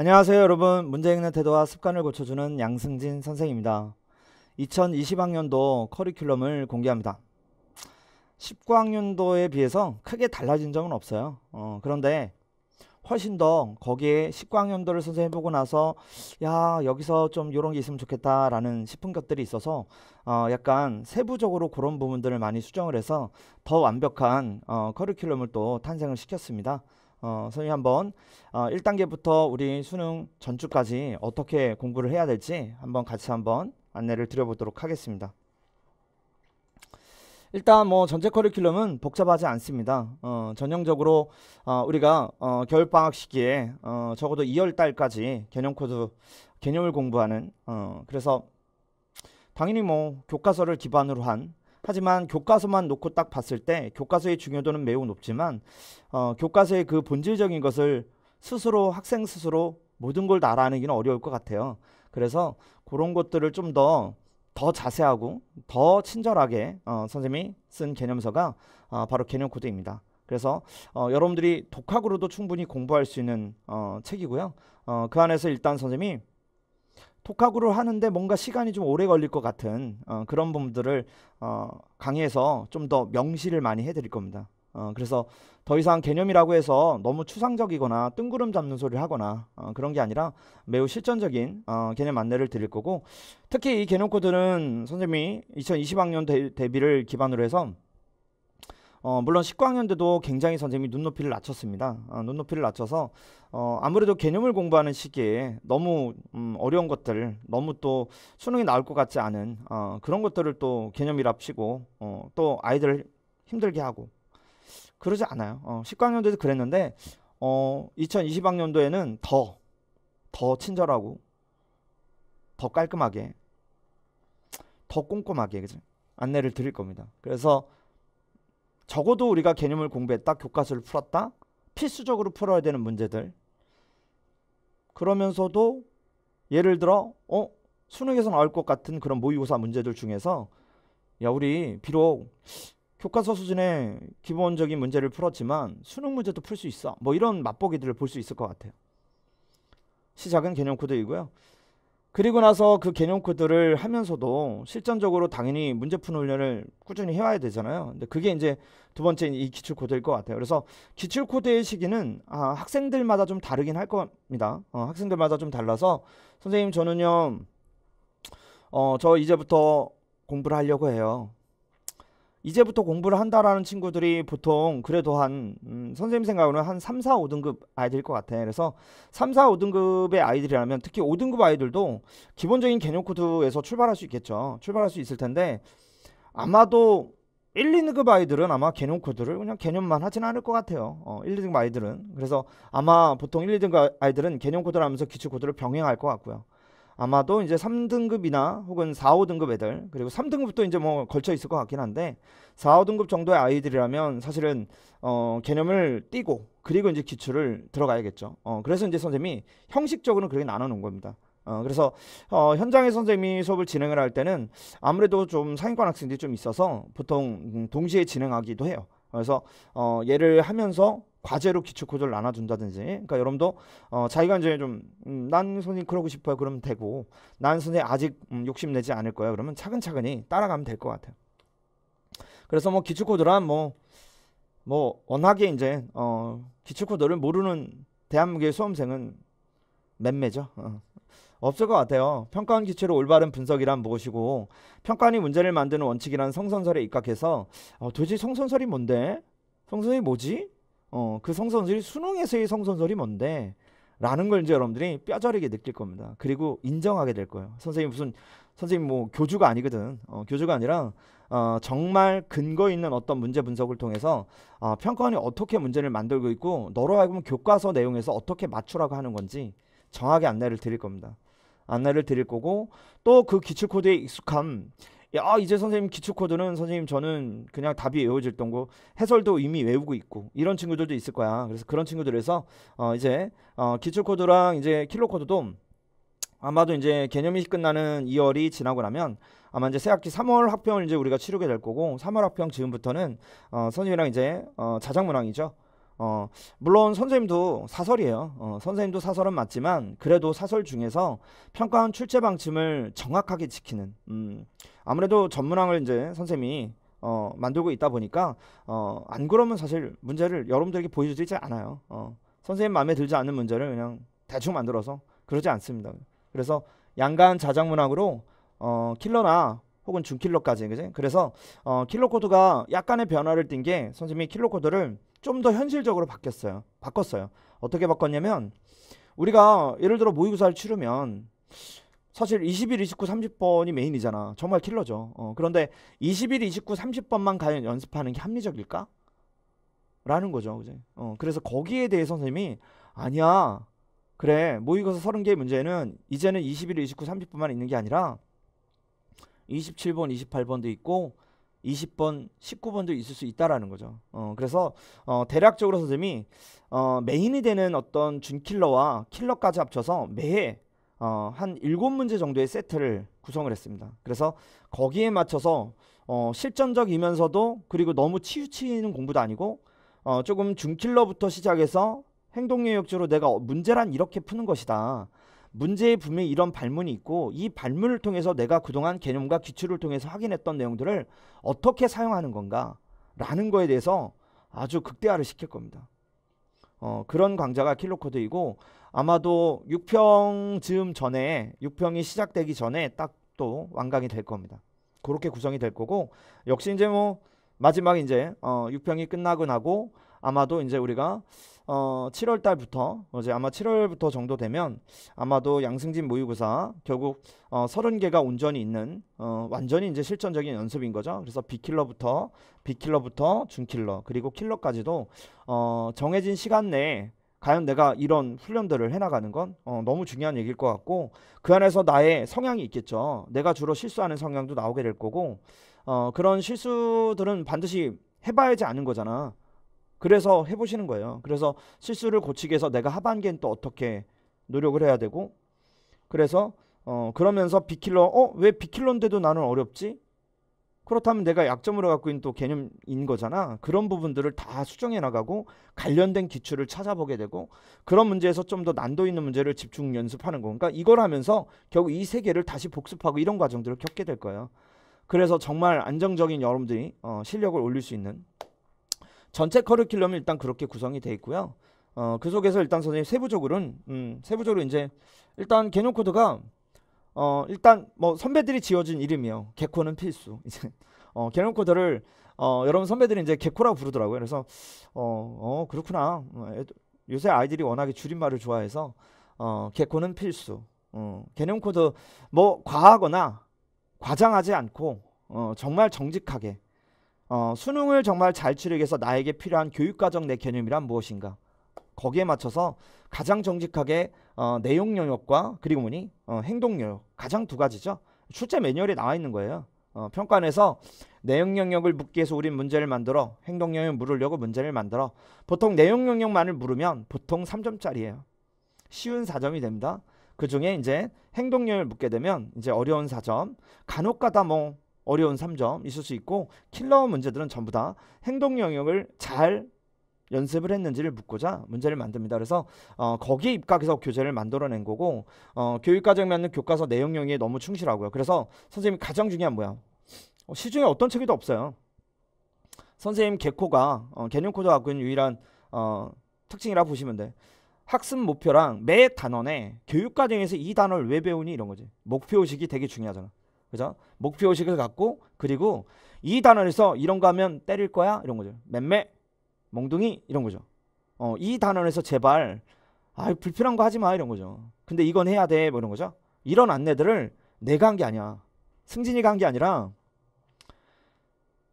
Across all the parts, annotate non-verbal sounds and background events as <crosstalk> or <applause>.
안녕하세요 여러분 문제 읽는 태도와 습관을 고쳐주는 양승진 선생입니다 2020학년도 커리큘럼을 공개합니다 19학년도에 비해서 크게 달라진 점은 없어요 어, 그런데 훨씬 더 거기에 19학년도를 선생님 보고 나서 야 여기서 좀 이런 게 있으면 좋겠다라는 싶은 것들이 있어서 어, 약간 세부적으로 그런 부분들을 많이 수정을 해서 더 완벽한 어, 커리큘럼을 또 탄생을 시켰습니다 어, 선생님 한번 어, 1단계부터 우리 수능 전주까지 어떻게 공부를 해야 될지 한번 같이 한번 안내를 드려보도록 하겠습니다. 일단 뭐 전체 커리큘럼은 복잡하지 않습니다. 어, 전형적으로 어, 우리가 어, 겨울 방학 시기에 어, 적어도 2월 달까지 개념 코드 개념을 공부하는 어, 그래서 당연히 뭐 교과서를 기반으로 한 하지만 교과서만 놓고 딱 봤을 때 교과서의 중요도는 매우 높지만 어, 교과서의 그 본질적인 것을 스스로 학생 스스로 모든 걸다 알아내기는 어려울 것 같아요. 그래서 그런 것들을 좀 더더 더 자세하고 더 친절하게 어, 선생님이 쓴 개념서가 어, 바로 개념 코드입니다. 그래서 어, 여러분들이 독학으로도 충분히 공부할 수 있는 어, 책이고요. 어, 그 안에서 일단 선생님이 독학으로 하는데 뭔가 시간이 좀 오래 걸릴 것 같은 어, 그런 부 분들을 어, 강의에서 좀 더 명시를 많이 해드릴 겁니다. 어, 그래서 더 이상 개념이라고 해서 너무 추상적이거나 뜬구름 잡는 소리를 하거나 어, 그런 게 아니라 매우 실전적인 어, 개념 안내를 드릴 거고 특히 이 개념 코드는 선생님이 2020학년 대, 대비를 기반으로 해서 어, 물론 19학년 때도 굉장히 선생님이 눈높이를 낮췄습니다. 어, 눈높이를 낮춰서 어, 아무래도 개념을 공부하는 시기에 너무 음, 어려운 것들, 너무 또 수능이 나올 것 같지 않은 어, 그런 것들을 또 개념이랍시고 어, 또아이들 힘들게 하고 그러지 않아요. 어, 1 9학년도도 그랬는데 어, 2020학년도에는 더, 더 친절하고 더 깔끔하게 더 꼼꼼하게 그죠? 안내를 드릴 겁니다. 그래서 적어도 우리가 개념을 공부했다, 교과서를 풀었다, 필수적으로 풀어야 되는 문제들. 그러면서도 예를 들어, 어, 수능에서 나올 것 같은 그런 모의고사 문제들 중에서 야, 우리 비록 교과서 수준의 기본적인 문제를 풀었지만 수능 문제도 풀 수 있어. 뭐 이런 맛보기들을 볼 수 있을 것 같아요. 시작은 개념 코드이고요. 그리고 나서 그 개념 코드를 하면서도 실전적으로 당연히 문제 푸는 훈련을 꾸준히 해와야 되잖아요. 근데 그게 이제 두 번째 이 기출 코드일 것 같아요. 그래서 기출 코드의 시기는 아, 학생들마다 좀 다르긴 할 겁니다. 어, 학생들마다 좀 달라서 선생님 저는요, 어, 저 이제부터 공부를 하려고 해요. 이제부터 공부를 한다라는 친구들이 보통 그래도 한 음, 선생님 생각으로는 한 3, 4, 5등급 아이들일 것 같아. 요 그래서 3, 4, 5등급의 아이들이라면 특히 5등급 아이들도 기본적인 개념 코드에서 출발할 수 있겠죠. 출발할 수 있을 텐데 아마도 1, 2등급 아이들은 아마 개념 코드를 그냥 개념만 하진 않을 것 같아요. 어, 1, 2등급 아이들은. 그래서 아마 보통 1, 2등급 아이들은 개념 코드를 하면서 기출 코드를 병행할 것 같고요. 아마도 이제 3등급이나 혹은 4, 5등급 애들 그리고 3등급도 이제 뭐 걸쳐 있을 것 같긴 한데 4, 5등급 정도의 아이들이라면 사실은 어 개념을 띄고 그리고 이제 기출을 들어가야겠죠. 어 그래서 이제 선생님이 형식적으로 그렇게 나눠 놓은 겁니다. 어 그래서 어현장에 선생님이 수업을 진행을 할 때는 아무래도 좀 상위권 학생들이 좀 있어서 보통 음, 동시에 진행하기도 해요. 그래서 어 얘를 하면서 과제로 기출 코드를 나눠준다든지 그러니까 여러분도 어, 자기가 이제 좀난 음, 선생님 그러고 싶어요 그러면 되고 난 선생님 아직 음, 욕심내지 않을 거야 그러면 차근차근히 따라가면 될 것 같아요 그래서 뭐 기출 코드란 뭐 뭐 워낙에 이제 어, 기출 코드를 모르는 대한민국의 수험생은 맴매죠 어. 없을 것 같아요. 평가원 기체로 올바른 분석이란 무엇이고 평가원이 문제를 만드는 원칙이란 성선설에 입각해서 어, 도대체 성선설이 뭔데? 성선이 뭐지? 어, 그 성선설이 수능에서의 성선설이 뭔데? 라는 걸 이제 여러분들이 뼈저리게 느낄 겁니다. 그리고 인정하게 될 거예요. 선생님 무슨 선생님 뭐 교주가 아니거든. 어, 교주가 아니라 어, 정말 근거 있는 어떤 문제 분석을 통해서 어, 평가원이 어떻게 문제를 만들고 있고 너로 알고 보면 교과서 내용에서 어떻게 맞추라고 하는 건지 정확히 안내를 드릴 겁니다. 안내를 드릴 거고 또 그 기출 코드에 익숙함 아 이제 선생님 기출 코드는 선생님 저는 그냥 답이 외워질 던거 해설도 이미 외우고 있고 이런 친구들도 있을 거야. 그래서 그런 친구들에서 어 이제 어 기출 코드랑 이제 킬로 코드도 아마도 이제 개념이 끝나는 2월이 지나고 나면 아마 이제 새학기 3월 학평을 이제 우리가 치르게 될 거고 3월 학평 지금부터는 어 선생님이랑 이제 어 자작문항이죠. 어, 물론 선생님도 사설이에요. 어, 선생님도 사설은 맞지만 그래도 사설 중에서 평가원 출제 방침을 정확하게 지키는 음, 아무래도 전문항을 이제 선생님이 어, 만들고 있다 보니까 어, 안 그러면 사실 문제를 여러분들에게 보여주지 않아요. 어, 선생님 마음에 들지 않는 문제를 그냥 대충 만들어서 그러지 않습니다. 그래서 양간 자작문항으로 어, 킬러나 혹은 중킬러까지 그지? 그래서 어, 킬러 코드가 약간의 변화를 띈 게 선생님이 킬러 코드를 좀 더 현실적으로 바뀌었어요. 바꿨어요. 어떻게 바꿨냐면 우리가 예를 들어 모의고사를 치르면 사실 21, 29, 30번이 메인이잖아. 정말 킬러죠. 어, 그런데 21, 29, 30번만 과연 연습하는 게 합리적일까? 라는 거죠. 그제? 어, 그래서 거기에 대해서 선생님이 아니야. 그래. 모의고사 30개의 문제는 이제는 21, 29, 30번만 있는 게 아니라 27번, 28번도 있고 20번, 19번도 있을 수 있다라는 거죠. 어, 그래서 어, 대략적으로 선생님이 어, 메인이 되는 어떤 준킬러와 킬러까지 합쳐서 매해 어, 한 일곱 문제 정도의 세트를 구성을 했습니다. 그래서 거기에 맞춰서 어, 실전적이면서도 그리고 너무 치우치는 공부도 아니고 어, 조금 중킬러부터 시작해서 행동요역주로 내가 문제란 이렇게 푸는 것이다. 문제에 분명히 이런 발문이 있고 이 발문을 통해서 내가 그동안 개념과 기출을 통해서 확인했던 내용들을 어떻게 사용하는 건가 라는 거에 대해서 아주 극대화를 시킬 겁니다. 어, 그런 강좌가 킬로코드이고 아마도 6평 즈음 전에 6평이 시작되기 전에 딱 또 완강이 될 겁니다. 그렇게 구성이 될 거고 역시 이제 뭐 마지막 이제 어 6평이 끝나고 나고 아마도 이제 우리가 어 7월 달부터 이제 아마 7월부터 정도 되면 아마도 양승진 모의고사 결국 어 30개가 온전히 있는 어 완전히 이제 실전적인 연습인 거죠. 그래서 비킬러부터 비킬러부터 중킬러 그리고 킬러까지도 어 정해진 시간 내에 과연 내가 이런 훈련들을 해나가는 건 어, 너무 중요한 얘기일 것 같고 그 안에서 나의 성향이 있겠죠. 내가 주로 실수하는 성향도 나오게 될 거고 어, 그런 실수들은 반드시 해봐야지 아는 거잖아. 그래서 해보시는 거예요. 그래서 실수를 고치기 위해서 내가 하반기엔 또 어떻게 노력을 해야 되고 그래서 어, 그러면서 비킬러 어 왜 비킬러인데도 나는 어렵지? 그렇다면 내가 약점으로 갖고 있는 또 개념인 거잖아. 그런 부분들을 다 수정해 나가고 관련된 기출을 찾아보게 되고 그런 문제에서 좀 더 난도 있는 문제를 집중 연습하는 거니까 그러니까 이걸 하면서 결국 이세계를 다시 복습하고 이런 과정들을 겪게 될 거예요. 그래서 정말 안정적인 여러분들이 어, 실력을 올릴 수 있는 전체 커리큘럼이 일단 그렇게 구성이 돼 있고요. 어, 그 속에서 일단 선생님 세부적으로는 음, 세부적으로 이제 일단 개념 코드가 어 일단 뭐 선배들이 지어준 이름이요. 개코는 필수. <laughs> 이제 어 개코더를 념어 여러분 선배들이 이제 개코라고 부르더라고요. 그래서 어, 어 그렇구나. 어, 요새 아이들이 워낙에 줄임말을 좋아해서 어 개코는 필수. 어 개념 코드 뭐 과하거나 과장하지 않고 어 정말 정직하게 어 수능을 정말 잘 치르기 위해서 나에게 필요한 교육 과정 내 개념이란 무엇인가? 거기에 맞춰서 가장 정직하게 어, 내용 영역과 그리고 뭐니 어, 행동 영역 가장 두 가지죠. 출제 매뉴얼에 나와 있는 거예요. 어, 평가안에서 내용 영역을 묻기 위해서 우린 문제를 만들어 행동 영역 물으려고 문제를 만들어 보통 내용 영역만을 물으면 보통 3점짜리예요. 쉬운 4점이 됩니다. 그 중에 이제 행동 영역을 묻게 되면 이제 어려운 4점 간혹가다 뭐 어려운 3점 있을 수 있고 킬러 문제들은 전부 다 행동 영역을 잘 연습을 했는지를 묻고자 문제를 만듭니다. 그래서 어, 거기에 입각해서 교재를 만들어낸 거고 어, 교육과정에 맞는 교과서 내용용이 너무 충실하고요. 그래서 선생님이 가장 중요한 뭐야? 어, 시중에 어떤 책에도 없어요. 선생님 개코가 어, 개념코드가 갖고 있는 유일한 어, 특징이라 보시면 돼. 학습 목표랑 매 단원에 교육과정에서 이 단어를 왜 배우니 이런 거지. 목표의식이 되게 중요하잖아. 그죠? 목표의식을 갖고 그리고 이 단원에서 이런 거 하면 때릴 거야 이런 거죠. 맴매 멍둥이 이런 거죠. 어, 이 단원에서 제발 아 불필요한 거 하지 마 이런 거죠. 근데 이건 해야 돼뭐 이런 거죠. 이런 안내들을 내가 한 게 아니야. 승진이가 한 게 아니라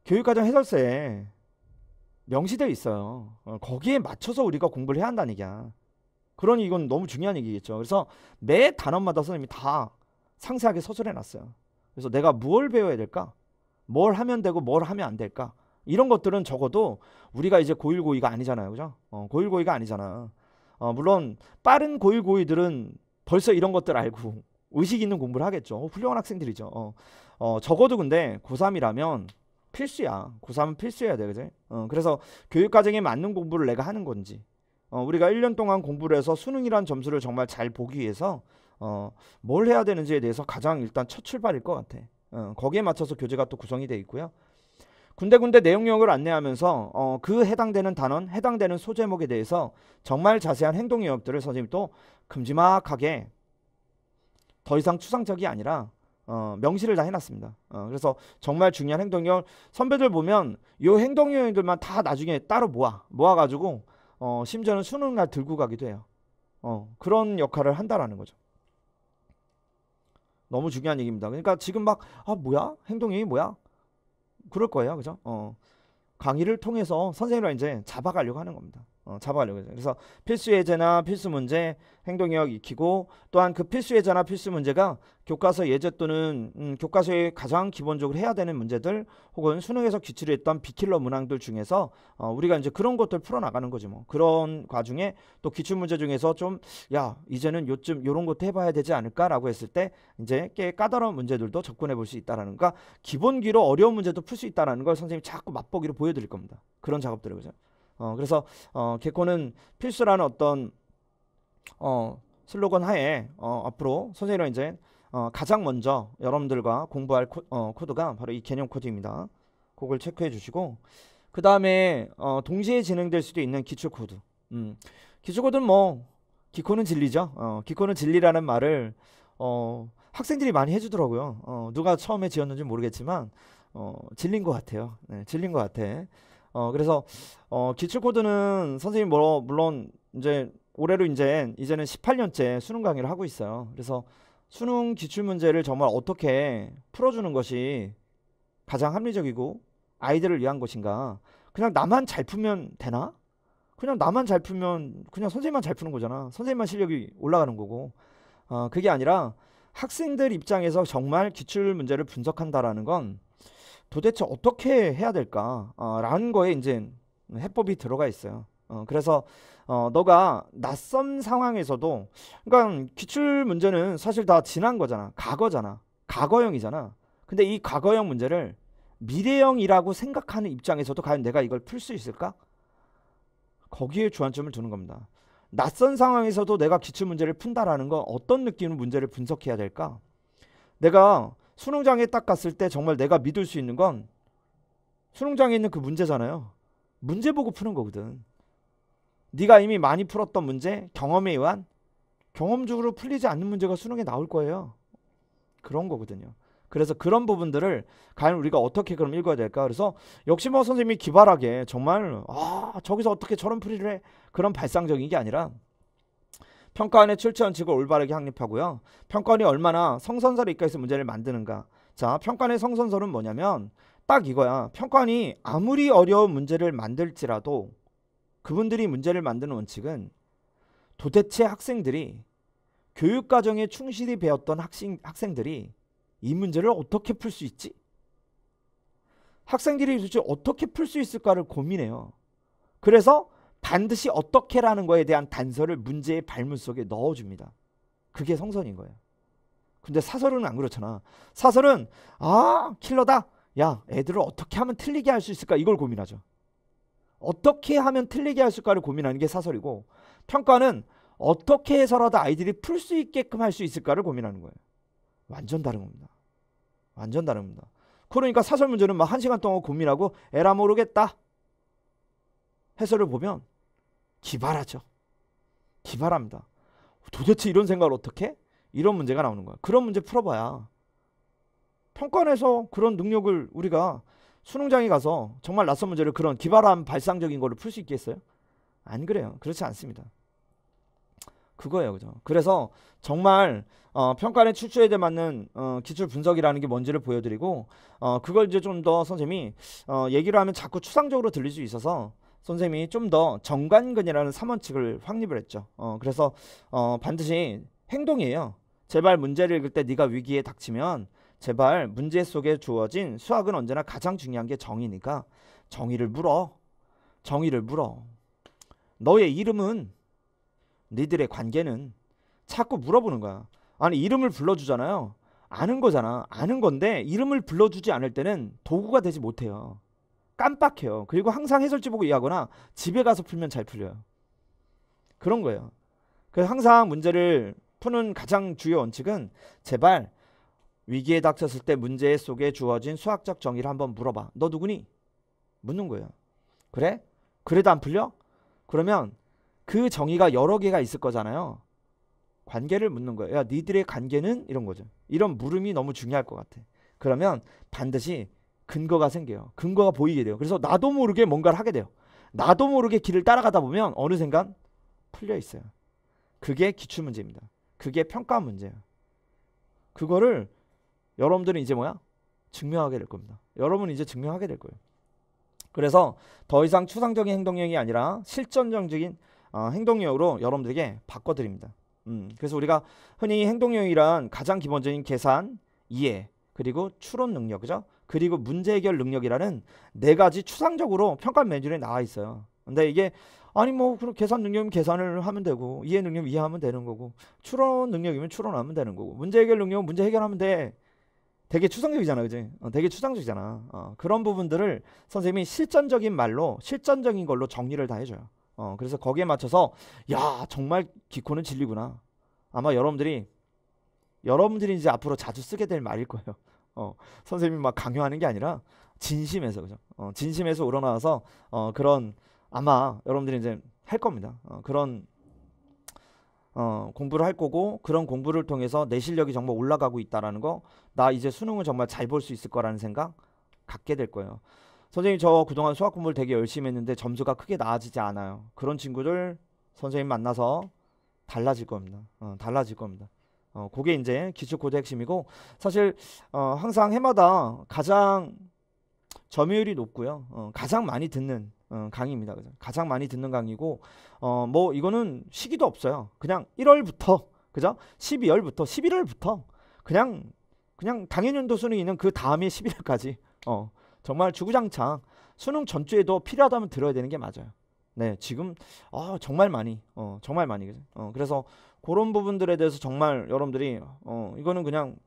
교육과정 해설서에 명시되어 있어요. 어, 거기에 맞춰서 우리가 공부를 해야 한다는 얘기야. 그러니 이건 너무 중요한 얘기겠죠. 그래서 매 단원마다 선생님이 다 상세하게 서술해 놨어요. 그래서 내가 뭘 배워야 될까? 뭘 하면 되고 뭘 하면 안 될까? 이런 것들은 적어도 우리가 이제 고1고2가 아니잖아요. 그죠? 어, 고1고2가 아니잖아. 어, 물론 빠른 고1고2들은 벌써 이런 것들 알고 <laughs> 의식 있는 공부를 하겠죠. 어, 훌륭한 학생들이죠. 어, 어, 적어도 근데 고3이라면 필수야. 고3은 필수해야 돼. 그지? 어, 그래서 교육과정에 맞는 공부를 내가 하는 건지 어, 우리가 1년 동안 공부를 해서 수능이란 점수를 정말 잘 보기 위해서 어, 뭘 해야 되는지에 대해서 가장 일단 첫 출발일 것 같아. 어, 거기에 맞춰서 교재가 또 구성이 돼 있고요. 군데군데 내용영역을 안내하면서 어, 그 해당되는 단원, 해당되는 소제목에 대해서 정말 자세한 행동 영역들을 선생님이 또 금지막하게 더 이상 추상적이 아니라 어, 명시를 다 해놨습니다. 어, 그래서 정말 중요한 행동 영역, 선배들 보면 이 행동요인들만 다 나중에 따로 모아 모아가지고 어, 심지어는 수능 날 들고 가기도 해요. 어, 그런 역할을 한다라는 거죠. 너무 중요한 얘기입니다. 그러니까 지금 막 아 뭐야 행동 영역이 뭐야 그럴 거예요. 그죠? 어. 강의를 통해서 선생님을 이제 잡아가려고 하는 겁니다. 어, 잡아가려고 해요. 그래서 필수 예제나 필수 문제, 행동역 영 익히고 또한 그 필수 예제나 필수 문제가 교과서 예제 또는 음, 교과서에 가장 기본적으로 해야 되는 문제들 혹은 수능에서 기출을 했던 비킬러 문항들 중에서 어, 우리가 이제 그런 것들 풀어나가는 거지 뭐 그런 과중에 또 기출 문제 중에서 좀 야 이제는 요쯤 요런 것도 해봐야 되지 않을까라고 했을 때 이제 꽤 까다로운 문제들도 접근해 볼 수 있다라는 거 기본기로 어려운 문제도 풀 수 있다라는 걸 선생님이 자꾸 맛보기로 보여드릴 겁니다. 그런 작업들을 그죠. 어, 그래서 어, 개코는 필수라는 어떤 어, 슬로건 하에 어, 앞으로 선생님은 이제 어, 가장 먼저 여러분들과 공부할 코, 어, 코드가 바로 이 개념 코드입니다. 그걸 체크해 주시고 그 다음에 어, 동시에 진행될 수도 있는 기출 코드. 음, 기출 코드는 뭐 기코는 진리죠. 어, 기코는 진리라는 말을 어, 학생들이 많이 해주더라고요. 어, 누가 처음에 지었는지 모르겠지만 어, 질린 것 같아요. 네, 질린 것 같아. 어 그래서 어 기출 코드는 선생님 뭐 물론 이제 올해로 이제 이제는 18년째 수능 강의를 하고 있어요. 그래서 수능 기출 문제를 정말 어떻게 풀어주는 것이 가장 합리적이고 아이들을 위한 것인가? 그냥 나만 잘 풀면 되나? 그냥 나만 잘 풀면 그냥 선생님만 잘 푸는 거잖아. 선생님만 실력이 올라가는 거고. 어, 그게 아니라 학생들 입장에서 정말 기출 문제를 분석한다라는 건 도대체 어떻게 해야 될까라는 어, 거에 이제 해법이 들어가 있어요. 어, 그래서 어, 너가 낯선 상황에서도 그러니까 기출 문제는 사실 다 지난 거잖아. 과거잖아. 과거형이잖아. 근데 이 과거형 문제를 미래형이라고 생각하는 입장에서도 과연 내가 이걸 풀 수 있을까? 거기에 주안점을 두는 겁니다. 낯선 상황에서도 내가 기출 문제를 푼다라는 건 어떤 느낌으로 문제를 분석해야 될까? 내가 수능장에 딱 갔을 때 정말 내가 믿을 수 있는 건 수능장에 있는 그 문제잖아요. 문제 보고 푸는 거거든. 네가 이미 많이 풀었던 문제, 경험에 의한 경험적으로 풀리지 않는 문제가 수능에 나올 거예요. 그런 거거든요. 그래서 그런 부분들을 과연 우리가 어떻게 그럼 읽어야 될까? 그래서 역시 뭐 선생님이 기발하게 정말 아 저기서 어떻게 저런 풀이를 해 그런 발상적인 게 아니라 평가원의 출처원 칙을 올바르게 확립하고요. 평가원이 얼마나 성선설에 입가해서 문제를 만드는가. 자, 평가원의 성선설은 뭐냐면 딱 이거야. 평가원이 아무리 어려운 문제를 만들지라도 그분들이 문제를 만드는 원칙은 도대체 학생들이 교육과정에 충실히 배웠던 학생, 학생들이 이 문제를 어떻게 풀 수 있지? 학생들이 도대체 어떻게 풀 수 있을까를 고민해요. 그래서 반드시 어떻게라는 거에 대한 단서를 문제의 발문 속에 넣어줍니다. 그게 성선인 거예요. 근데 사설은 안 그렇잖아. 사설은 아 킬러다. 야 애들을 어떻게 하면 틀리게 할 수 있을까 이걸 고민하죠. 어떻게 하면 틀리게 할수있까를 고민하는 게 사설이고 평가는 어떻게 해서라도 아이들이 풀 수 있게끔 할 수 있을까를 고민하는 거예요. 완전 다른 겁니다. 완전 다릅니다. 그러니까 사설 문제는 막 한 시간 동안 고민하고 에라 모르겠다. 해설을 보면 기발하죠. 기발합니다. 도대체 이런 생각을 어떻게? 이런 문제가 나오는 거야. 그런 문제 풀어봐야 평가원에서 그런 능력을 우리가 수능장에 가서 정말 낯선 문제를 그런 기발한 발상적인 거를 풀 수 있겠어요? 안 그래요. 그렇지 않습니다. 그거예요, 그죠? 그래서 정말 어, 평가의 원출처에 맞는 어, 기출 분석이라는 게 뭔지를 보여드리고 어, 그걸 이제 좀 더 선생님이 어, 얘기를 하면 자꾸 추상적으로 들릴 수 있어서 선생님이 좀 더 정관근이라는 3원칙을 확립을 했죠. 어, 그래서 어, 반드시 행동이에요. 제발 문제를 읽을 때 네가 위기에 닥치면 제발 문제 속에 주어진 수학은 언제나 가장 중요한 게 정의니까 정의를 물어. 정의를 물어. 너의 이름은 니들의 관계는 자꾸 물어보는 거야. 아니 이름을 불러주잖아요. 아는 거잖아. 아는 건데 이름을 불러주지 않을 때는 도구가 되지 못해요. 깜빡해요. 그리고 항상 해설지 보고 이해하거나 집에 가서 풀면 잘 풀려요. 그런 거예요. 그래서 항상 문제를 푸는 가장 주요 원칙은 제발 위기에 닥쳤을 때 문제 속에 주어진 수학적 정의를 한번 물어봐. 너 누구니? 묻는 거예요. 그래? 그래도 안 풀려? 그러면 그 정의가 여러 개가 있을 거잖아요. 관계를 묻는 거예요. 야, 니들의 관계는 이런 거죠. 이런 물음이 너무 중요할 것 같아. 그러면 반드시 근거가 생겨요. 근거가 보이게 돼요. 그래서 나도 모르게 뭔가를 하게 돼요. 나도 모르게 길을 따라가다 보면 어느 순간 풀려 있어요. 그게 기출 문제입니다. 그게 평가 문제예요. 그거를 여러분들은 이제 뭐야? 증명하게 될 겁니다. 여러분은 이제 증명하게 될 거예요. 그래서 더 이상 추상적인 행동력이 아니라 실전적인 어, 행동력으로 여러분들에게 바꿔드립니다. 음, 그래서 우리가 흔히 행동력이란 가장 기본적인 계산, 이해, 그리고 추론 능력, 그죠? 그리고 문제 해결 능력이라는 네 가지 추상적으로 평가 메뉴얼에 나와 있어요. 근데 이게 아니 뭐 그럼 계산 능력이면 계산을 하면 되고 이해 능력이면 이해하면 되는 거고 추론 능력이면 추론하면 되는 거고 문제 해결 능력은 문제 해결하면 돼. 되게 추상적이잖아, 그지? 어, 되게 추상적이잖아. 어, 그런 부분들을 선생님이 실전적인 말로 실전적인 걸로 정리를 다 해줘요. 어, 그래서 거기에 맞춰서 야 정말 기코는 진리구나. 아마 여러분들이 여러분들이 이제 앞으로 자주 쓰게 될 말일 거예요. 어, 선생님이 막 강요하는 게 아니라 진심에서 그죠? 어, 진심에서 우러나와서 어, 그런 아마 여러분들이 이제 할 겁니다. 어, 그런 어, 공부를 할 거고 그런 공부를 통해서 내 실력이 정말 올라가고 있다라는 거, 나 이제 수능을 정말 잘 볼 수 있을 거라는 생각 갖게 될 거예요. 선생님 저 그동안 수학 공부를 되게 열심히 했는데 점수가 크게 나아지지 않아요. 그런 친구들 선생님 만나서 달라질 겁니다. 어, 달라질 겁니다. 어, 그게 이제 기초 고대 핵심이고 사실 어, 항상 해마다 가장 점유율이 높고요. 어, 가장 많이 듣는 어, 강의입니다. 그죠? 가장 많이 듣는 강의고 어, 뭐 이거는 시기도 없어요. 그냥 1월부터 그죠? 12월부터 11월부터 그냥 그냥 당해년도 수능이 있는 그 다음에 11월까지 어, 정말 주구장창 수능 전주에도 필요하다면 들어야 되는 게 맞아요. 네, 지금 아, 정말 많이 어, 정말 많이 그죠? 어, 그래서 그런 부분들에 대해서 정말 여러분들이 어 이거는 그냥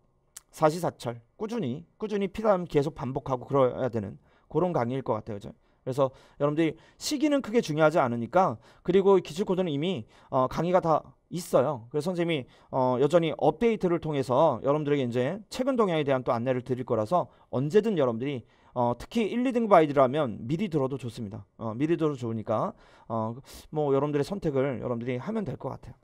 사시사철 꾸준히 꾸준히 피요하 계속 반복하고 그래야 되는 그런 강의일 것 같아요. 그래서 여러분들이 시기는 크게 중요하지 않으니까 그리고 기출 코드는 이미 어 강의가 다 있어요. 그래서 선생님이 어 여전히 업데이트를 통해서 여러분들에게 이제 최근 동향에 대한 또 안내를 드릴 거라서 언제든 여러분들이 어, 특히 1, 2등급 아이들라면 미리 들어도 좋습니다. 어, 미리 들어도 좋으니까 어, 뭐 여러분들의 선택을 여러분들이 하면 될 것 같아요.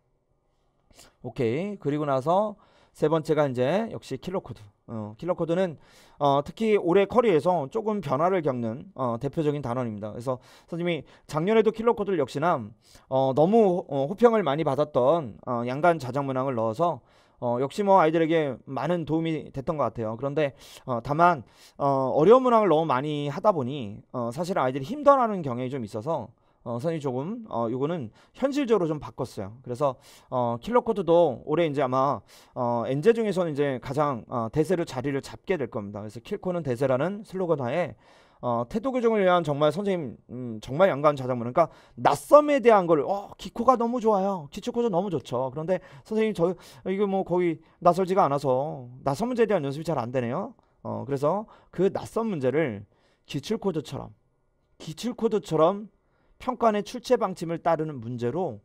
오케이. 그리고 나서 세 번째가 이제 역시 킬러 코드. 어, 킬러 코드는 어, 특히 올해 커리에서 조금 변화를 겪는 어, 대표적인 단원입니다. 그래서 선생님이 작년에도 킬러 코드를 역시나 어, 너무 어, 호평을 많이 받았던 어, 양간 자장 문항을 넣어서 어, 역시 뭐 아이들에게 많은 도움이 됐던 것 같아요. 그런데 어, 다만 어, 어려운 문항을 너무 많이 하다 보니 어, 사실 아이들이 힘들어하는 경향이 좀 있어서 어, 선이 조금 어, 요거는 현실적으로 좀 바꿨어요. 그래서 어, 킬러 코드도 올해 이제 아마 어, 엔제 중에서는 이제 가장 어, 대세로 자리를 잡게 될 겁니다. 그래서 킬코는 대세라는 슬로건 하에 어, 태도 교정을 위한 정말 선생님 음, 정말 양가한 자작문 그러니까 낯섦에 대한 걸 어, 기코가 너무 좋아요. 기초코도 너무 좋죠. 그런데 선생님 저 이거 뭐 거의 낯설지가 않아서 낯섦 문제에 대한 연습이 잘 안 되네요. 어, 그래서 그낯섦 문제를 기출 코드처럼 기출 코드처럼 평가원의 출제 방침을 따르는 문제로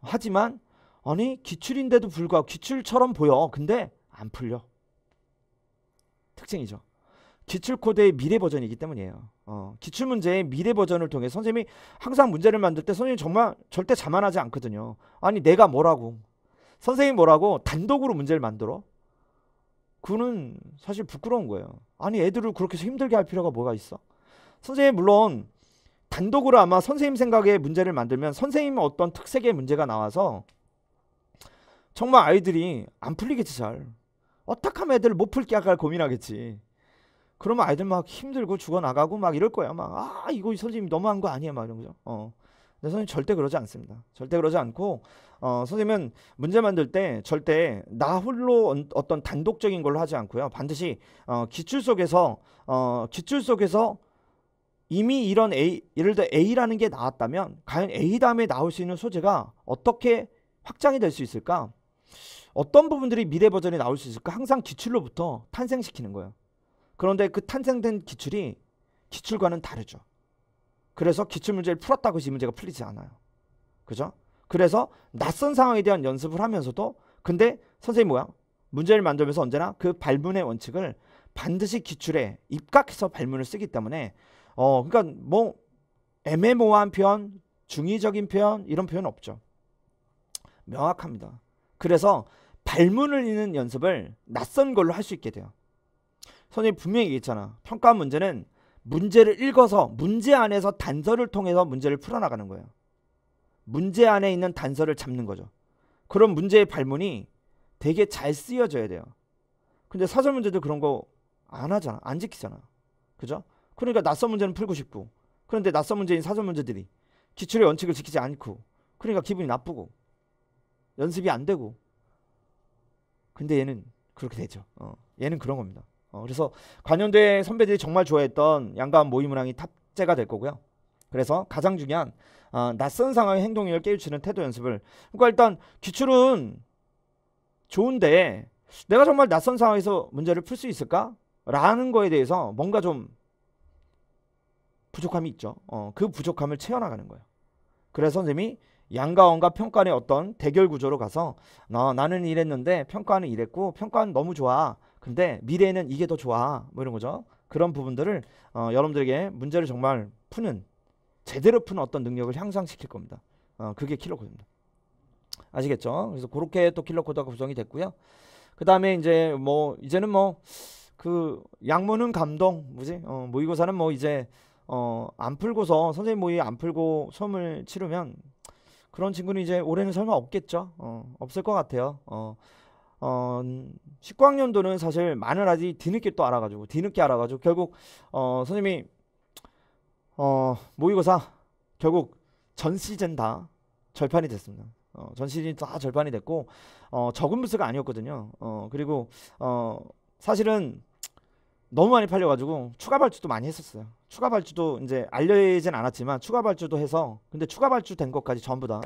하지만 아니 기출인데도 불구하고 기출처럼 보여 근데 안 풀려 특징이죠 기출 코드의 미래 버전이기 때문이에요 어, 기출 문제의 미래 버전을 통해 선생님이 항상 문제를 만들 때 선생님이 정말 절대 자만하지 않거든요 아니 내가 뭐라고 선생님 뭐라고 단독으로 문제를 만들어 그는 사실 부끄러운 거예요 아니 애들을 그렇게 힘들게 할 필요가 뭐가 있어 선생님 물론 단독으로 아마 선생님 생각에 문제를 만들면 선생님 어떤 특색의 문제가 나와서 정말 아이들이 안 풀리겠지 잘. 어떡 하면 애들 못 풀게 할까 고민하겠지. 그러면 아이들 막 힘들고 죽어나가고 막 이럴 거야. 막, 아, 이거 선생님 너무한 거 아니야. 막 이런 거죠. 어. 근데 선생님 절대 그러지 않습니다. 절대 그러지 않고, 어, 선생님은 문제 만들 때 절대 나 홀로 어떤 단독적인 걸로 하지 않고요. 반드시, 어, 기출 속에서, 어, 기출 속에서 이미 이런 A, 예를 들어 A라는 게 나왔다면 과연 A 다음에 나올 수 있는 소재가 어떻게 확장이 될 수 있을까? 어떤 부분들이 미래 버전이 나올 수 있을까? 항상 기출로부터 탄생시키는 거예요. 그런데 그 탄생된 기출이 기출과는 다르죠. 그래서 기출 문제를 풀었다고 해서 이 문제가 풀리지 않아요. 그죠? 그래서 낯선 상황에 대한 연습을 하면서도 근데 선생님 뭐야? 문제를 만들면서 언제나 그 발문의 원칙을 반드시 기출에 입각해서 발문을 쓰기 때문에 어, 그러니까 뭐 애매모호한 표현, 중의적인 표현 이런 표현 없죠. 명확합니다. 그래서 발문을 읽는 연습을 낯선 걸로 할 수 있게 돼요. 선생님 분명히 얘기했잖아. 평가 문제는 문제를 읽어서 문제 안에서 단서를 통해서 문제를 풀어나가는 거예요. 문제 안에 있는 단서를 잡는 거죠. 그런 문제의 발문이 되게 잘 쓰여져야 돼요. 근데 사설 문제도 그런 거 안 하잖아. 안 지키잖아. 그죠? 그러니까 낯선 문제는 풀고 싶고 그런데 낯선 문제인 사전 문제들이 기출의 원칙을 지키지 않고 그러니까 기분이 나쁘고 연습이 안 되고 근데 얘는 그렇게 되죠. 어. 얘는 그런 겁니다. 어, 그래서 관현대 선배들이 정말 좋아했던 양감 모의 문항이 탑재가 될 거고요. 그래서 가장 중요한 어, 낯선 상황의 행동을 깨우치는 태도 연습을 그러니까 일단 기출은 좋은데 내가 정말 낯선 상황에서 문제를 풀 수 있을까? 라는 거에 대해서 뭔가 좀 부족함이 있죠. 어, 그 부족함을 채워나가는 거예요. 그래서 선생님이 양가원과 평가의 원 어떤 대결 구조로 가서 나, 나는 이랬는데 평가는 이랬고 평가는 너무 좋아. 근데 미래에는 이게 더 좋아. 뭐 이런 거죠. 그런 부분들을 어, 여러분들에게 문제를 정말 푸는 제대로 푸는 어떤 능력을 향상시킬 겁니다. 어, 그게 킬러 코드입니다. 아시겠죠? 그래서 그렇게 또 킬러 코드가 구성이 됐고요. 그 다음에 이제 뭐 이제는 뭐 그 양모는 감동 뭐지? 어, 모의고사는 뭐 이제 어, 안 풀고서 선생님 모의 안 풀고 시험을 치르면 그런 친구는 이제 올해는 설마 없겠죠. 어, 없을 것 같아요. 어, 어, 19학년도는 음, 사실 많은 아이 뒤늦게 또 알아가지고 뒤늦게 알아가지고 결국 어, 선생님이 어, 모의고사 결국 전 시즌 다 절판이 됐습니다. 어, 전 시즌 다절판이 됐고 어, 적은 부스가 아니었거든요. 어, 그리고 어, 사실은 너무 많이 팔려가지고 추가 발주도 많이 했었어요. 추가 발주도 이제 알려진 않았지만 추가 발주도 해서 근데 추가 발주된 것까지 전부 다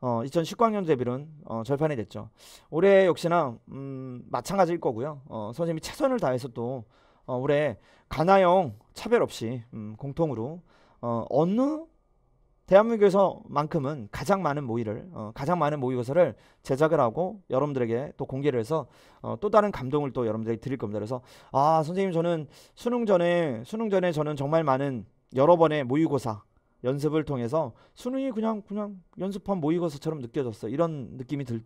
어, 2019학년 대비는 어, 절판이 됐죠. 올해 역시나 음, 마찬가지일 거고요. 어, 선생님이 최선을 다해서 또 어, 올해 가나형 차별 없이 음, 공통으로 어, 어느 대한민국에서만큼은 가장 많은 모의를 어, 가장 많은 모의고사를 제작을 하고 여러분들에게 또 공개를 해서 어, 또 다른 감동을 또 여러분들에게 드릴 겁니다. 그래서 아 선생님 저는 수능 전에 수능 전에 저는 정말 많은 여러 번의 모의고사 연습을 통해서 수능이 그냥 그냥 연습한 모의고사처럼 느껴졌어 이런 느낌이 들,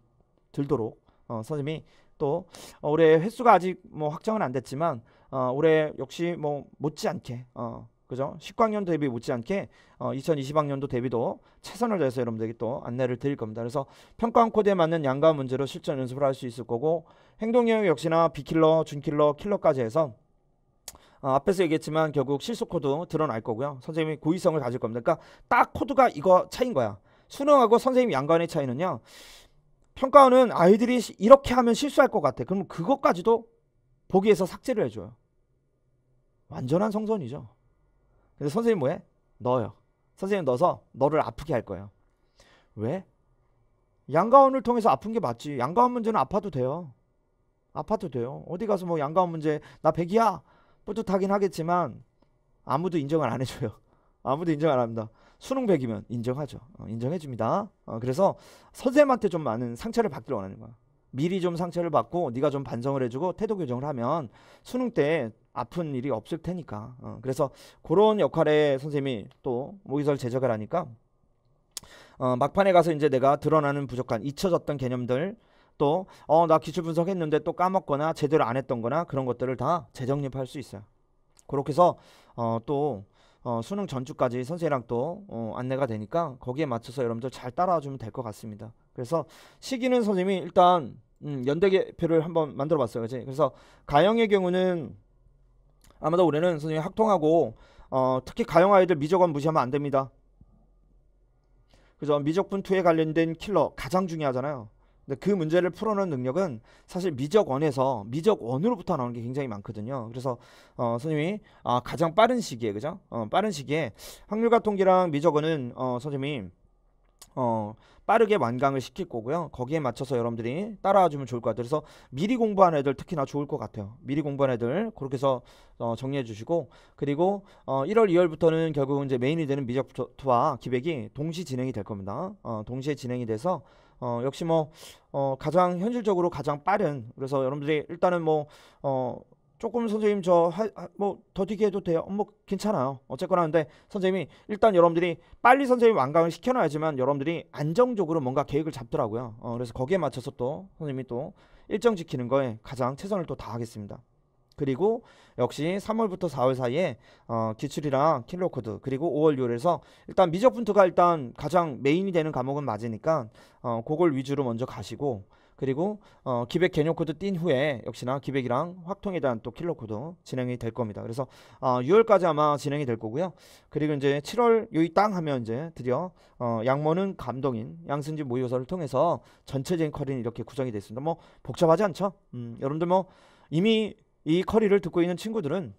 들도록 어, 선생님이 또 어, 올해 횟수가 아직 뭐 확정은 안 됐지만 어, 올해 역시 뭐 못지않게 어, 그죠? 10학년 대비 못지않게 어, 2020학년도 대비도 최선을 다해서 여러분들에게 또 안내를 드릴 겁니다. 그래서 평가원 코드에 맞는 양가 문제로 실전 연습을 할 수 있을 거고 행동 영역 역시나 비킬러, 준킬러, 킬러까지 해서 어, 앞에서 얘기했지만 결국 실수 코드 드러날 거고요. 선생님이 고의성을 가질 겁니다. 그러니까 딱 코드가 이거 차인 이 거야. 수능하고 선생님 양간의 차이는요. 평가원은 아이들이 이렇게 하면 실수할 것 같아. 그럼 그것까지도 보기에서 삭제를 해줘요. 완전한 성선이죠. 그래서 선생님 뭐해? 넣어요. 선생님 넣어서 너를 아프게 할 거예요. 왜? 양가원을 통해서 아픈 게 맞지. 양가원 문제는 아파도 돼요. 아파도 돼요. 어디 가서 뭐 양가원 문제 나 백이야 뿌듯하긴 하겠지만 아무도 인정을 안 해줘요. <laughs> 아무도 인정 안 합니다. 수능 백이면 인정하죠. 어, 인정해줍니다. 어, 그래서 선생님한테 좀 많은 상처를 받기를 원하는 거야. 미리 좀 상처를 받고 네가 좀 반성을 해주고 태도 교정을 하면 수능 때 아픈 일이 없을 테니까. 어, 그래서 그런 역할에 선생님이 또 모의설 제작을 하니까 어, 막판에 가서 이제 내가 드러나는 부족한 잊혀졌던 개념들 또어나 기출 분석했는데 또 까먹거나 제대로 안 했던거나 그런 것들을 다 재정립할 수 있어요. 그렇게 해서 어, 또 어, 수능 전주까지 선생이랑 또 어, 안내가 되니까 거기에 맞춰서 여러분들 잘 따라와 주면 될 것 같습니다. 그래서 시기는 선생님이 일단 음, 연대계표를 한번 만들어 봤어요. 그치? 그래서 가영의 경우는 아마도 올해는 선생님 학통하고 어, 특히 가용 아이들 미적은 무시하면 안 됩니다. 그죠? 미적분투에 관련된 킬러 가장 중요하잖아요. 근데 그 문제를 풀어놓는 능력은 사실 미적원에서 미적원으로부터 나오는 게 굉장히 많거든요. 그래서 어, 선생님이 아, 가장 빠른 시기에 그죠? 어, 빠른 시기에 확률과 통계랑 미적원은 어, 선생님이 어, 빠르게 완강을 시킬 거고요. 거기에 맞춰서 여러분들이 따라와 주면 좋을 것 같아요. 그래서 미리 공부한 애들 특히나 좋을 것 같아요. 미리 공부한 애들 그렇게 해서 어, 정리해 주시고 그리고 어, 1월 2월부터는 결국 은 이제 메인이 되는 미적투와 기백이 동시 진행이 될 겁니다. 어, 동시에 진행이 돼서 어, 역시 뭐 어, 가장 현실적으로 가장 빠른 그래서 여러분들이 일단은 뭐 어, 조금 선생님 저 뭐 더디게 해도 돼요. 어, 뭐 괜찮아요. 어쨌거나 근데 선생님이 일단 여러분들이 빨리 선생님 완강을 시켜놔야지만 여러분들이 안정적으로 뭔가 계획을 잡더라고요. 어, 그래서 거기에 맞춰서 또 선생님이 또 일정 지키는 거에 가장 최선을 또 다하겠습니다. 그리고 역시 3월부터 4월 사이에 어, 기출이랑 킬러코드 그리고 5월 6월에서 일단 미적분투가 일단 가장 메인이 되는 과목은 맞으니까 어, 그걸 위주로 먼저 가시고 그리고 어, 기백 개념 코드 띈 후에 역시나 기백이랑 확통에 대한 또 킬러 코드 진행이 될 겁니다. 그래서 어, 6월까지 아마 진행이 될 거고요. 그리고 이제 7월 요이 땅 하면 이제 드디어 어, 양모는 감독인 양승진 모의고사를 통해서 전체적인 커리는 이렇게 구성이 됐습니다. 뭐 복잡하지 않죠? 음, 여러분들 뭐 이미 이 커리를 듣고 있는 친구들은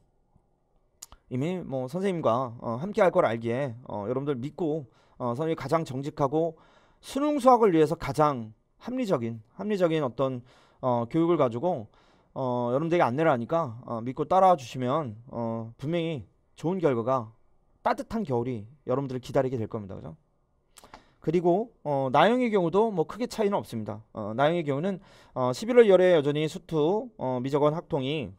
이미 뭐 선생님과 어, 함께 할 걸 알기에 어, 여러분들 믿고 어, 선생님이 가장 정직하고 수능 수학을 위해서 가장 합리적인 합리적인 어떤 어, 교육을 가지고 어, 여러분들에게 안내를 하니까 어, 믿고 따라와 주시면 어, 분명히 좋은 결과가 따뜻한 겨울이 여러분들을 기다리게 될 겁니다. 그죠? 그리고 어, 나영의 경우도 뭐 크게 차이는 없습니다. 어, 나영의 경우는 어, 11월 열에 여전히 수투 어, 미적원 학통이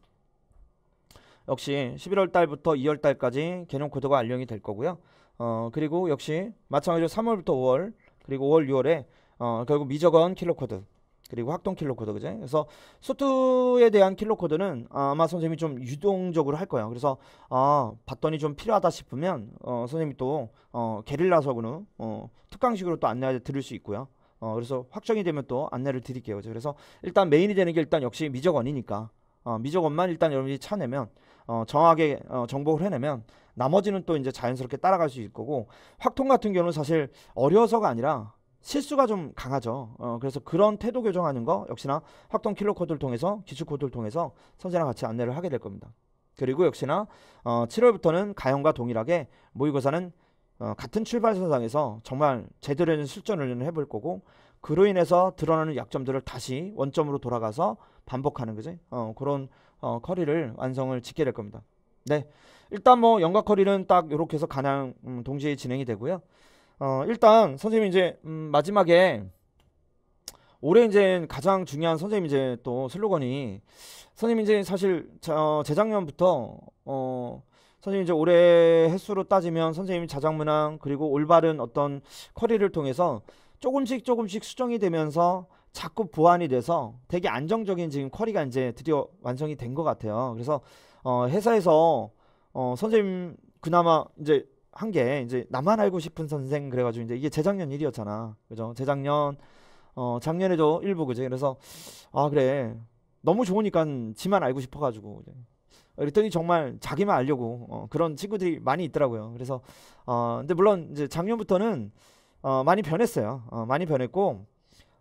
역시 11월 달부터 2월 달까지 개념 코드가 알령이 될 거고요. 어, 그리고 역시 마찬가지로 3월부터 5월 그리고 5월 6월에 어, 결국 미적원킬러 코드 그리고 확동 킬러 코드 그죠? 그래서 소트에 대한 킬러 코드는 아마 선생님이 좀 유동적으로 할 거예요. 그래서 아 봤더니 좀 필요하다 싶으면 어, 선생님이 또 어, 게릴라석으로 어, 특강식으로 또 안내를 들을 수 있고요. 어, 그래서 확정이 되면 또 안내를 드릴게요. 그죠? 그래서 일단 메인이 되는 게 일단 역시 미적원이니까 어, 미적원만 일단 여러분이 차내면 어, 정확하게 어, 정복을 해내면 나머지는 또 이제 자연스럽게 따라갈 수 있을 거고 확통 같은 경우는 사실 어려서가 아니라 실수가 좀 강하죠. 어, 그래서 그런 태도 교정하는 거 역시나 확동 킬러 코드를 통해서 기출 코드를 통해서 선생님랑 같이 안내를 하게 될 겁니다. 그리고 역시나 어, 7월부터는 가형과 동일하게 모의고사는 어, 같은 출발선상에서 정말 제대로 된 실전을 해볼 거고 그로 인해서 드러나는 약점들을 다시 원점으로 돌아가서 반복하는 거지 어, 그런 어, 커리를 완성을 짓게 될 겁니다. 네, 일단 뭐영과 커리는 딱 이렇게 해서 가량 음, 동시에 진행이 되고요. 어, 일단 선생님 이제 음, 마지막에 올해 이제 가장 중요한 선생님 이제 또 슬로건이 선생님 이제 사실 자, 어, 재작년부터 어 선생님 이제 올해 횟수로 따지면 선생님이 자작문항 그리고 올바른 어떤 커리를 통해서 조금씩 조금씩 수정이 되면서 자꾸 보완이 돼서 되게 안정적인 지금 커리가 이제 드디어 완성이 된 것 같아요. 그래서 어 회사에서 어 선생님 그나마 이제 한게 이제 나만 알고 싶은 선생 그래가지고 이제 이게 재작년 일이었잖아. 그죠? 재작년 어 작년에도 일부 그지. 그래서 아 그래 너무 좋으니까 지만 알고 싶어가지고 이제 그랬더니 정말 자기만 알려고 어, 그런 친구들이 많이 있더라고요. 그래서 어 근데 물론 이제 작년부터는 어 많이 변했어요. 어 많이 변했고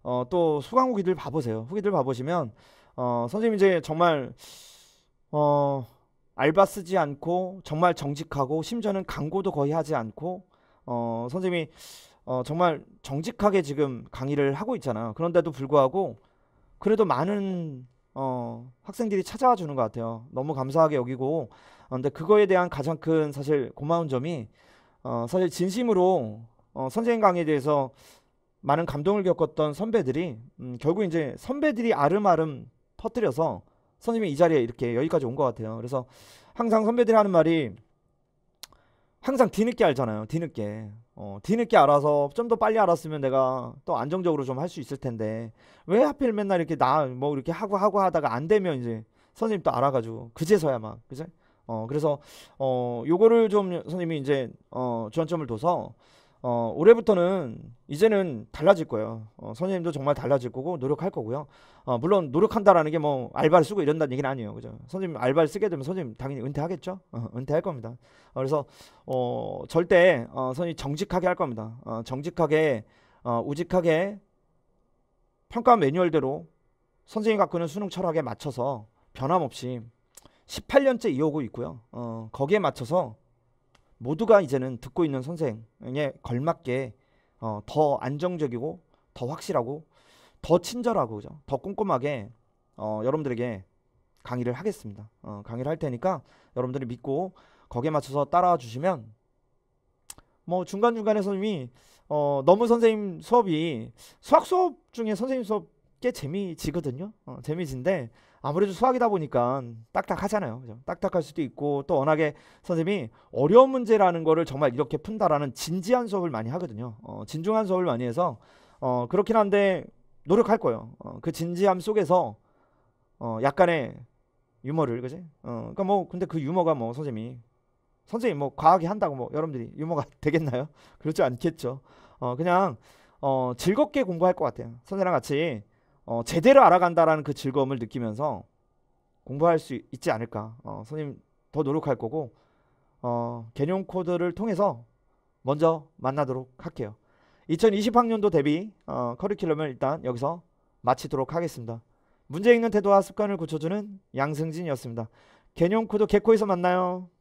어또 수강 후기들 봐보세요. 후기들 봐보시면 어 선생님 이제 정말 어 알바 쓰지 않고 정말 정직하고 심지어는 광고도 거의 하지 않고 어, 선생님이 어, 정말 정직하게 지금 강의를 하고 있잖아요. 그런데도 불구하고 그래도 많은 어, 학생들이 찾아와 주는 것 같아요. 너무 감사하게 여기고 어, 근데 그거에 대한 가장 큰 사실 고마운 점이 어, 사실 진심으로 어, 선생님 강의에 대해서 많은 감동을 겪었던 선배들이 음, 결국 이제 선배들이 아름아름 퍼뜨려서 선생님이 이 자리에 이렇게 여기까지 온 것 같아요. 그래서 항상 선배들이 하는 말이 항상 뒤늦게 알잖아요. 뒤늦게. 어, 뒤늦게 알아서 좀 더 빨리 알았으면 내가 또 안정적으로 좀 할 수 있을 텐데 왜 하필 맨날 이렇게 나 뭐 이렇게 하고 하고 하다가 안 되면 이제 선생님 또 알아가지고 그제서야 막 그제 어 그래서 어 요거를 좀 선생님이 이제 어 주안점을 둬서 어, 올해부터는 이제는 달라질 거예요. 어, 선생님도 정말 달라질 거고 노력할 거고요. 어, 물론 노력한다라는 게 뭐 알바를 쓰고 이런다는 얘기는 아니에요. 그죠? 선생님 알바를 쓰게 되면 선생님 당연히 은퇴하겠죠? 어, 은퇴할 겁니다. 어, 그래서 어, 절대 어, 선생님 정직하게 할 겁니다. 어, 정직하게 어, 우직하게 평가 매뉴얼대로 선생님이 갖고 꾸는 수능 철학에 맞춰서 변함없이 18년째 이어오고 있고요. 어, 거기에 맞춰서 모두가 이제는 듣고 있는 선생에 걸맞게 어, 더 안정적이고 더 확실하고 더 친절하고 그죠? 더 꼼꼼하게 어, 여러분들에게 강의를 하겠습니다. 어, 강의를 할 테니까 여러분들이 믿고 거기에 맞춰서 따라와 주시면 뭐 중간중간에 선생님이 어, 너무 선생님 수업이 수학 수업 중에 선생님 수업 꽤 재미지거든요. 어, 재미진데 아무래도 수학이다 보니까 딱딱하잖아요. 그죠? 딱딱할 수도 있고 또 워낙에 선생님이 어려운 문제라는 거를 정말 이렇게 푼다라는 진지한 수업을 많이 하거든요. 어, 진중한 수업을 많이 해서 어, 그렇긴 한데 노력할 거예요. 어, 그 진지함 속에서 어, 약간의 유머를 그지? 어, 그러니까 뭐 근데 그 유머가 뭐 선생님이 선생님 뭐과학이 한다고 뭐 여러분들이 유머가 <laughs> 되겠나요? 그렇지 않겠죠. 어, 그냥 어, 즐겁게 공부할 것 같아요. 선생님랑 같이 어, 제대로 알아간다라는 그 즐거움을 느끼면서 공부할 수 있지 않을까. 어, 손님 더 노력할 거고 어, 개념 코드를 통해서 먼저 만나도록 할게요. 2020학년도 대비 어, 커리큘럼을 일단 여기서 마치도록 하겠습니다. 문제 읽는 태도와 습관을 고쳐주는 양승진이었습니다. 개념 코드 개코에서 만나요.